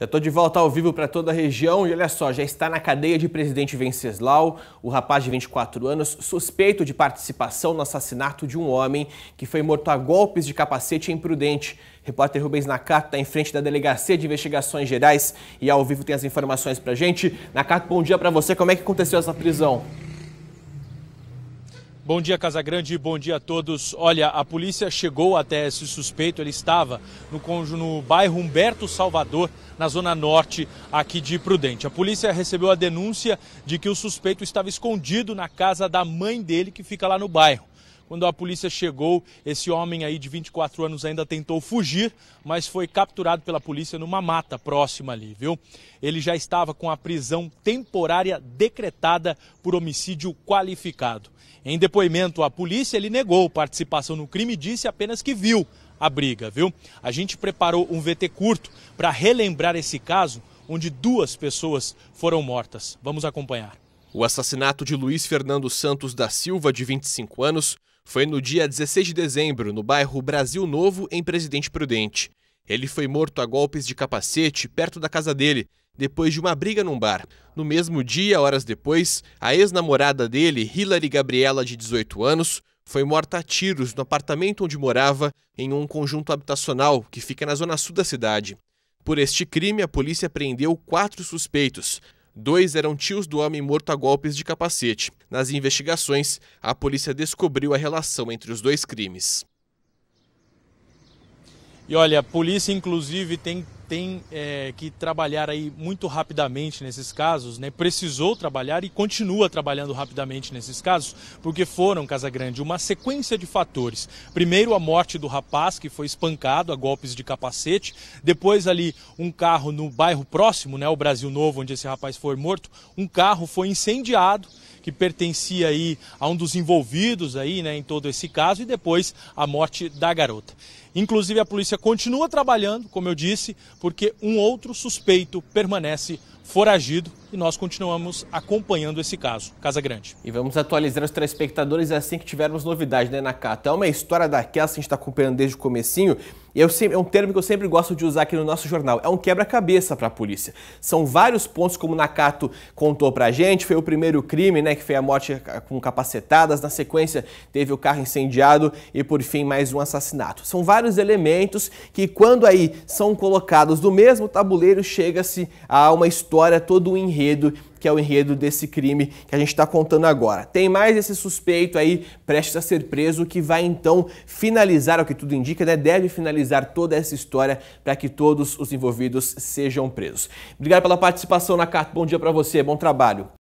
Eu estou de volta ao vivo para toda a região e olha só, já está na cadeia de presidente Venceslau, o rapaz de 24 anos, suspeito de participação no assassinato de um homem que foi morto a golpes de capacete imprudente. Repórter Rubens Nakato está em frente da Delegacia de Investigações Gerais e ao vivo tem as informações para gente. Nakato, bom dia para você. Como é que aconteceu essa prisão? Bom dia, Casagrande, bom dia a todos. Olha, a polícia chegou até esse suspeito, ele estava no, no bairro Humberto Salvador, na zona norte aqui de Prudente. A polícia recebeu a denúncia de que o suspeito estava escondido na casa da mãe dele, que fica lá no bairro. Quando a polícia chegou, esse homem aí de 24 anos ainda tentou fugir, mas foi capturado pela polícia numa mata próxima ali, viu? Ele já estava com a prisão temporária decretada por homicídio qualificado. Em depoimento à polícia, ele negou participação no crime e disse apenas que viu a briga, viu? A gente preparou um VT curto para relembrar esse caso onde duas pessoas foram mortas. Vamos acompanhar. O assassinato de Luiz Fernando Santos da Silva, de 25 anos, foi no dia 16 de dezembro, no bairro Brasil Novo, em Presidente Prudente. Ele foi morto a golpes de capacete perto da casa dele, depois de uma briga num bar. No mesmo dia, horas depois, a ex-namorada dele, Hilary Gabriela, de 18 anos, foi morta a tiros no apartamento onde morava, em um conjunto habitacional que fica na zona sul da cidade. Por este crime, a polícia prendeu quatro suspeitos. Dois eram tios do homem morto a golpes de capacete. Nas investigações, a polícia descobriu a relação entre os dois crimes. E olha, a polícia inclusive tem, tem é, que trabalhar aí muito rapidamente nesses casos, né? Precisou trabalhar e continua trabalhando rapidamente nesses casos, porque foram, Casa Grande, uma sequência de fatores. Primeiro, a morte do rapaz que foi espancado a golpes de capacete. Depois, ali, um carro no bairro próximo, né? O Brasil Novo, onde esse rapaz foi morto. Um carro foi incendiado que pertencia aí a um dos envolvidos aí, né, em todo esse caso, e depois a morte da garota. Inclusive, a polícia continua trabalhando, como eu disse, porque um outro suspeito permanece foragido e nós continuamos acompanhando esse caso. Casa Grande. E vamos atualizar os telespectadores assim que tivermos novidade, né, Nakata? É uma história daquelas que a gente está acompanhando desde o comecinho e é um termo que eu sempre gosto de usar aqui no nosso jornal. É um quebra-cabeça para a polícia. São vários pontos, como o Nakato contou para a gente. Foi o primeiro crime, né, que foi a morte com capacetadas. Na sequência, teve o carro incendiado e, por fim, mais um assassinato. São vários vários elementos que, quando aí são colocados do mesmo tabuleiro, chega-se a uma história, todo um enredo que é o enredo desse crime que a gente está contando agora. Tem mais esse suspeito aí prestes a ser preso que vai então finalizar, o que tudo indica, né? Deve finalizar toda essa história para que todos os envolvidos sejam presos. Obrigado pela participação na carta Bom dia para você, bom trabalho.